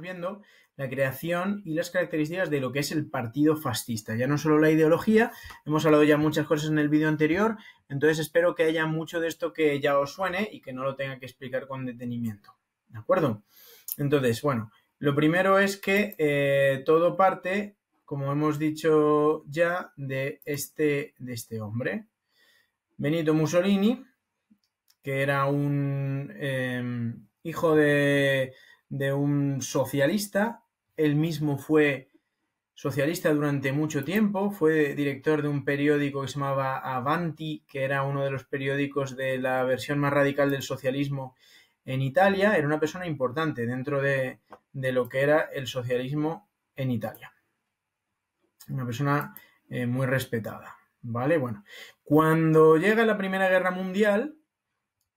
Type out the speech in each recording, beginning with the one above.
viendo la creación y las características de lo que es el partido fascista. Ya no solo la ideología, hemos hablado ya muchas cosas en el vídeo anterior, entonces espero que haya mucho de esto que ya os suene y que no lo tenga que explicar con detenimiento. ¿De acuerdo? Entonces, bueno, lo primero es que eh, todo parte, como hemos dicho ya, de este, de este hombre, Benito Mussolini, que era un eh, hijo de de un socialista. Él mismo fue socialista durante mucho tiempo, fue director de un periódico que se llamaba Avanti, que era uno de los periódicos de la versión más radical del socialismo en Italia, era una persona importante dentro de, lo que era el socialismo en Italia. Una persona eh, muy respetada, ¿vale? Bueno, cuando llega la Primera Guerra Mundial,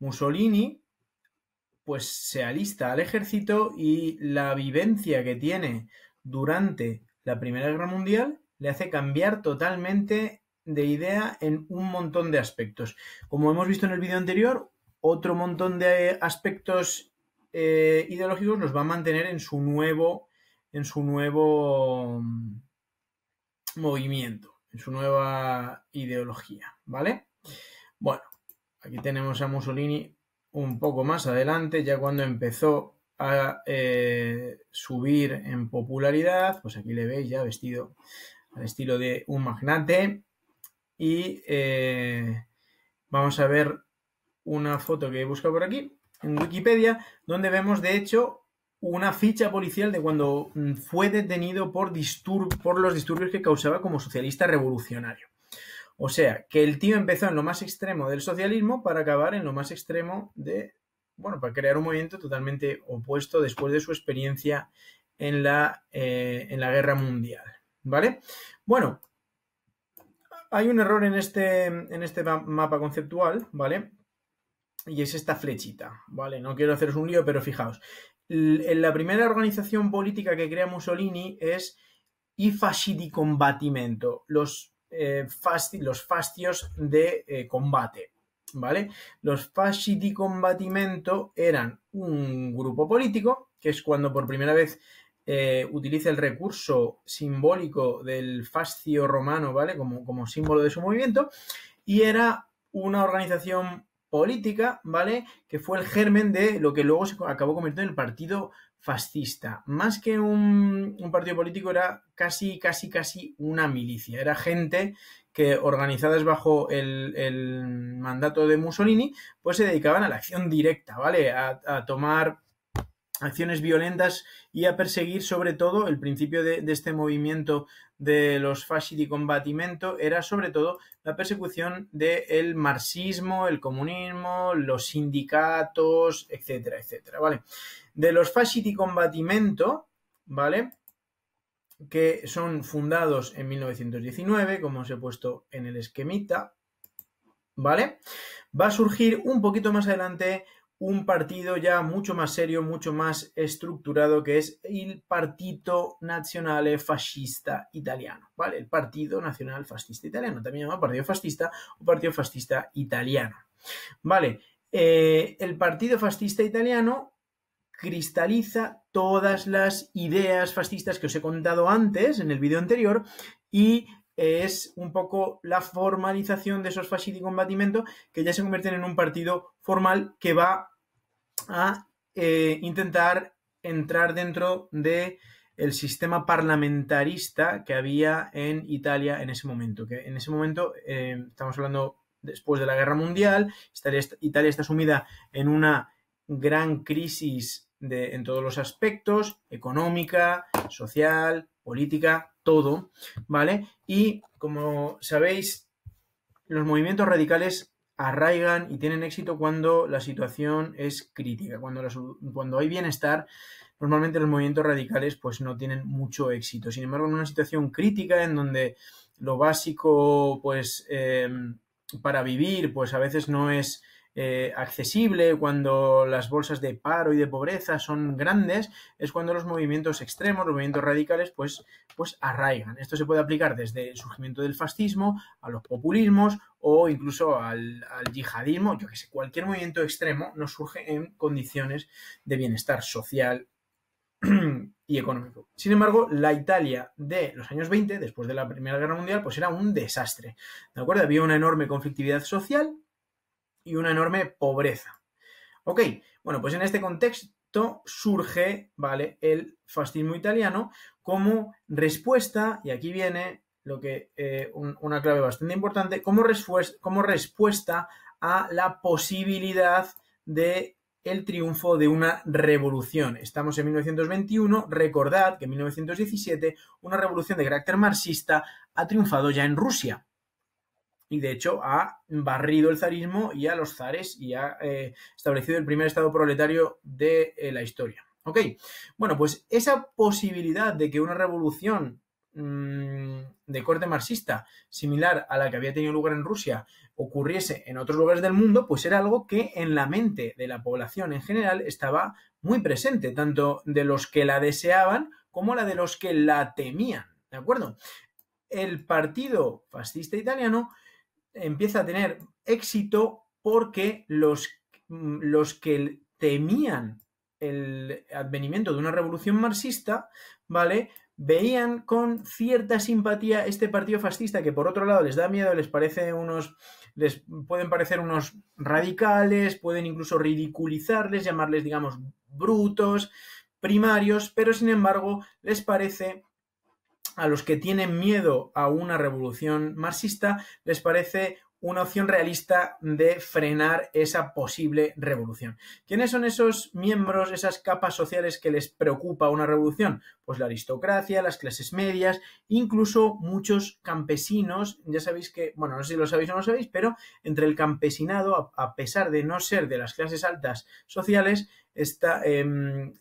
Mussolini pues se alista al ejército y la vivencia que tiene durante la Primera Guerra Mundial le hace cambiar totalmente de idea en un montón de aspectos. Como hemos visto en el vídeo anterior, otro montón de aspectos eh, ideológicos los va a mantener en su nuevo, en su nuevo mm, movimiento, en su nueva ideología, ¿vale? Bueno, aquí tenemos a Mussolini un poco más adelante, ya cuando empezó a eh, subir en popularidad, pues aquí le veis ya vestido al estilo de un magnate. Y eh, vamos a ver una foto que he buscado por aquí, en Wikipedia, donde vemos de hecho una ficha policial de cuando mm, fue detenido por, por los disturbios que causaba como socialista revolucionario. O sea, que el tío empezó en lo más extremo del socialismo para acabar en lo más extremo de, bueno, para crear un movimiento totalmente opuesto después de su experiencia en la, eh, en la guerra mundial. ¿Vale? Bueno, hay un error en este, en este mapa conceptual, ¿vale? Y es esta flechita, ¿vale? No quiero haceros un lío, pero fijaos. La primera organización política que crea Mussolini es i los eh, los fascios de eh, combate. ¿Vale? Los fasci di combatimento eran un grupo político, que es cuando por primera vez eh, utiliza el recurso simbólico del fascio romano, ¿vale? Como, como símbolo de su movimiento, y era una organización política, ¿vale? Que fue el germen de lo que luego se acabó convirtiendo en el Partido fascista. Más que un, partido político era casi, casi, casi una milicia. Era gente que organizadas bajo el, mandato de Mussolini, pues se dedicaban a la acción directa, ¿vale? A, tomar acciones violentas y a perseguir sobre todo el principio de, este movimiento de los fasci di combatimiento era sobre todo la persecución del marxismo, el comunismo, los sindicatos, etcétera, etcétera, ¿vale? de los fasci di ¿vale? Que son fundados en 1919, como os he puesto en el esquemita, ¿vale? Va a surgir un poquito más adelante un partido ya mucho más serio, mucho más estructurado, que es el Partito Nazionale Fascista Italiano, ¿vale? El Partido Nacional Fascista Italiano, también llamado Partido Fascista o Partido Fascista Italiano, ¿vale? Eh, el Partido Fascista Italiano cristaliza todas las ideas fascistas que os he contado antes en el vídeo anterior y es un poco la formalización de esos fascistas y combatimiento que ya se convierten en un partido formal que va a eh, intentar entrar dentro de el sistema parlamentarista que había en Italia en ese momento. Que en ese momento, eh, estamos hablando después de la Guerra Mundial, Italia está sumida en una gran crisis en todos los aspectos, económica, social, política, todo, ¿vale? Y como sabéis, los movimientos radicales arraigan y tienen éxito cuando la situación es crítica, cuando, cuando hay bienestar, normalmente los movimientos radicales pues no tienen mucho éxito. Sin embargo, en una situación crítica en donde lo básico pues eh, para vivir pues a veces no es eh, accesible, cuando las bolsas de paro y de pobreza son grandes, es cuando los movimientos extremos, los movimientos radicales, pues, pues arraigan. Esto se puede aplicar desde el surgimiento del fascismo a los populismos o incluso al, al yihadismo. Yo que sé, cualquier movimiento extremo no surge en condiciones de bienestar social y económico. Sin embargo, la Italia de los años 20, después de la Primera Guerra Mundial, pues era un desastre. ¿De acuerdo? Había una enorme conflictividad social, y una enorme pobreza. Ok, bueno, pues en este contexto surge, ¿vale?, el fascismo italiano como respuesta, y aquí viene lo que eh, una clave bastante importante, como, como respuesta a la posibilidad de el triunfo de una revolución. Estamos en 1921, recordad que en 1917 una revolución de carácter marxista ha triunfado ya en Rusia y de hecho ha barrido el zarismo y a los zares y ha eh, establecido el primer Estado proletario de eh, la historia. ¿Ok? Bueno, pues esa posibilidad de que una revolución mm, de corte marxista, similar a la que había tenido lugar en Rusia, ocurriese en otros lugares del mundo, pues era algo que en la mente de la población en general estaba muy presente, tanto de los que la deseaban como la de los que la temían. ¿De acuerdo? El partido fascista italiano empieza a tener éxito porque los, mm, los que temían el advenimiento de una revolución marxista, ¿vale? Veían con cierta simpatía este partido fascista que por otro lado les da miedo, les parece unos les pueden parecer unos radicales, pueden incluso ridiculizarles, llamarles digamos brutos, primarios, pero sin embargo les parece a los que tienen miedo a una revolución marxista les parece una opción realista de frenar esa posible revolución. ¿Quiénes son esos miembros, esas capas sociales que les preocupa una revolución? Pues la aristocracia, las clases medias, incluso muchos campesinos. Ya sabéis que, bueno, no sé si lo sabéis o no lo sabéis, pero entre el campesinado, a pesar de no ser de las clases altas sociales, está, em,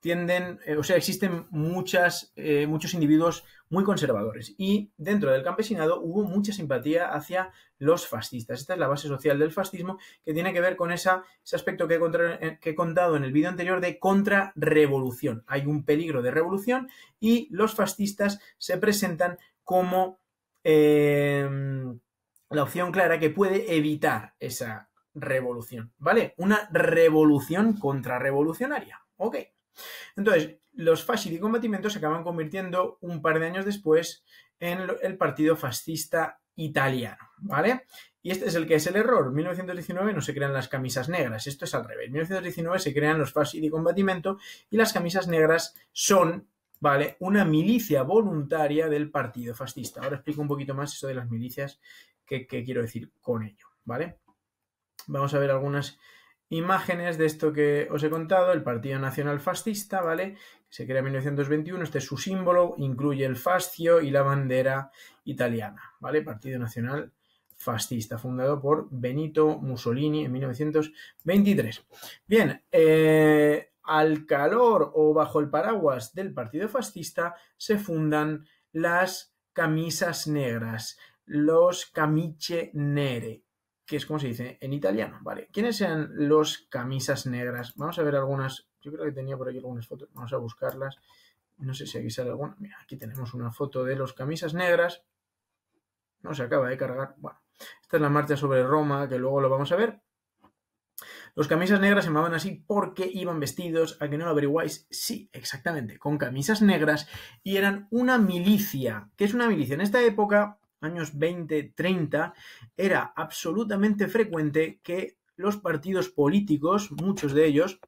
tienden, eh, o sea, existen muchas, eh, muchos individuos muy conservadores. Y dentro del campesinado hubo mucha simpatía hacia los fascistas. Esta es la base social del fascismo que tiene que ver con esa, ese aspecto que he, eh, contado en el vídeo anterior de contrarrevolución. Hay un peligro de revolución y los fascistas se presentan como em, la opción clara que puede evitar esa revolución. ¿Vale? Una revolución contrarrevolucionaria. Ok. Entonces, los fasci y combatimientos se acaban convirtiendo un par de años después en el partido fascista italiano, ¿vale? Y este es el que es el error. 1919 no se crean las camisas negras, esto es al revés. 1919 se crean los fasci de combatimiento y las camisas negras son, ¿vale? Una milicia voluntaria del partido fascista. Ahora explico un poquito más eso de las milicias que quiero decir con ello, ¿vale? Vamos a ver algunas imágenes de esto que os he contado, el Partido Nacional Fascista, ¿vale? se crea en 1921, este es su símbolo, incluye el fascio y la bandera italiana, ¿vale? Partido Nacional Fascista, fundado por Benito Mussolini en 1923. Bien, eh, al calor o bajo el paraguas del Partido Fascista se fundan las camisas negras, los camiche nere, que es como se dice en italiano, ¿vale? ¿Quiénes sean los camisas negras? Vamos a ver algunas, yo creo que tenía por aquí algunas fotos, vamos a buscarlas. No sé si aquí sale alguna. Mira, aquí tenemos una foto de los camisas negras. No se acaba de cargar. Bueno, esta es la marcha sobre Roma, que luego lo vamos a ver. Los camisas negras se llamaban así porque iban vestidos, a que no lo averiguáis, sí, exactamente, con camisas negras y eran una milicia. ¿Qué es una milicia? En esta época años 20, 30, era absolutamente frecuente que los partidos políticos, muchos de ellos,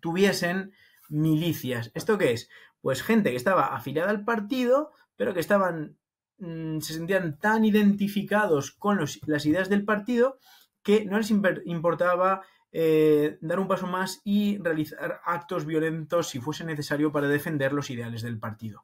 tuviesen milicias. ¿Esto qué es? Pues gente que estaba afiliada al partido, pero que estaban mm, se sentían tan identificados con las ideas del partido que no les importaba eh, dar un paso más y realizar actos violentos si fuese necesario para defender los ideales del partido.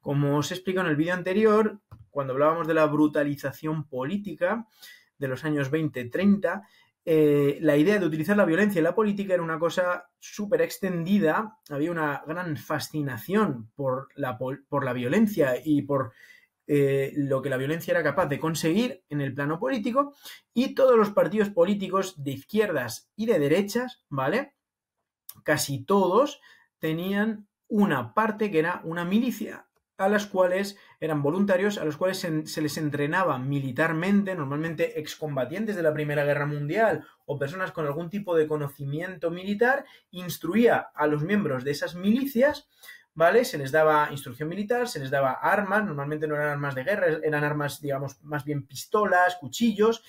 Como os he explicado en el vídeo anterior, cuando hablábamos de la brutalización política de los años 20-30, eh, la idea de utilizar la violencia en la política era una cosa súper extendida, había una gran fascinación por la, por la violencia y por eh, lo que la violencia era capaz de conseguir en el plano político y todos los partidos políticos de izquierdas y de derechas, ¿vale? Casi todos tenían una parte que era una milicia a las cuales eran voluntarios, a los cuales se, les entrenaba militarmente, normalmente excombatientes de la Primera Guerra Mundial o personas con algún tipo de conocimiento militar, instruía a los miembros de esas milicias ¿vale? Se les daba instrucción militar, se les daba armas, normalmente no eran armas de guerra, eran armas, digamos, más bien pistolas, cuchillos,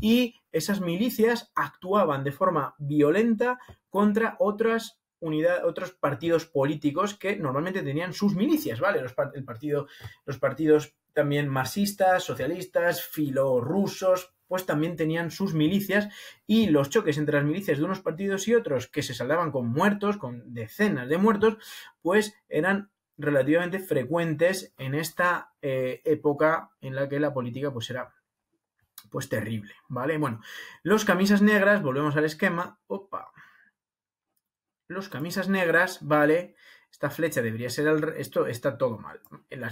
y esas milicias actuaban de forma violenta contra otras unidades, otros partidos políticos que normalmente tenían sus milicias, ¿vale? Los, el partido, los partidos también marxistas, socialistas, filorrusos, pues también tenían sus milicias y los choques entre las milicias de unos partidos y otros que se saldaban con muertos, con decenas de muertos, pues eran relativamente frecuentes en esta eh, época en la que la política pues era pues terrible, ¿vale? Bueno, los camisas negras, volvemos al esquema, opa, los camisas negras, ¿vale? esta flecha debería ser Esto está todo mal.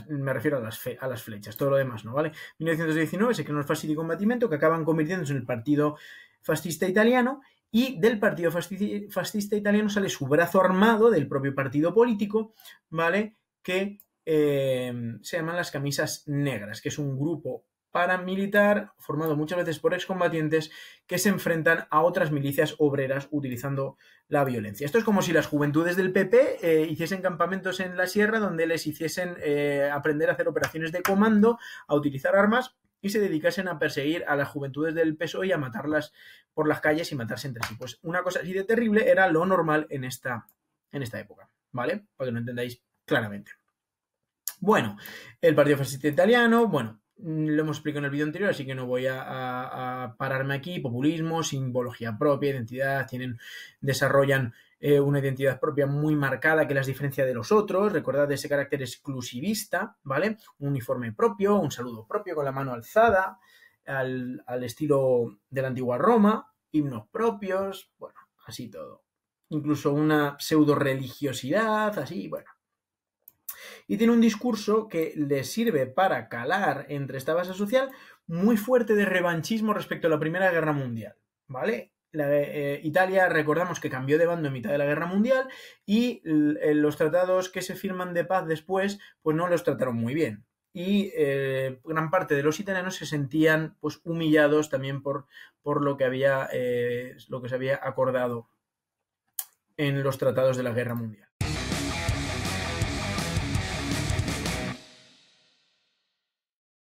me refiero a las, a las flechas, todo lo demás, ¿no? ¿Vale? 1919 se creó el de combatimiento que acaban convirtiéndose en el partido fascista italiano y del partido fascista, italiano sale su brazo armado del propio partido político, ¿vale? Que eh, se llaman las camisas negras, que es un grupo militar formado muchas veces por excombatientes que se enfrentan a otras milicias obreras utilizando la violencia. Esto es como si las juventudes del PP eh, hiciesen campamentos en la sierra donde les hiciesen eh, aprender a hacer operaciones de comando, a utilizar armas y se dedicasen a perseguir a las juventudes del PSOE y a matarlas por las calles y matarse entre sí. Pues una cosa así de terrible era lo normal en esta, en esta época, ¿vale? Para que lo entendáis claramente. Bueno, el Partido Fascista Italiano, bueno, Mm, lo hemos explicado en el vídeo anterior, así que no voy a, pararme aquí. Populismo, simbología propia, identidad, tienen, desarrollan eh, una identidad propia muy marcada que las diferencia de los otros. Recordad ese carácter exclusivista, ¿vale? Un uniforme propio, un saludo propio con la mano alzada, al estilo de la antigua Roma, himnos propios, bueno, así todo. Incluso una pseudo religiosidad, así, bueno y tiene un discurso que le sirve para calar entre esta base social muy fuerte de revanchismo respecto a la Primera Guerra Mundial, ¿vale? Eh, Italia, recordamos que cambió de bando en mitad de la guerra mundial y eh, los tratados que se firman de paz después, pues no los trataron muy bien. Y eh, gran parte de los italianos se sentían pues, humillados también por, por lo, que había, lo que se había acordado en los tratados de la guerra mundial.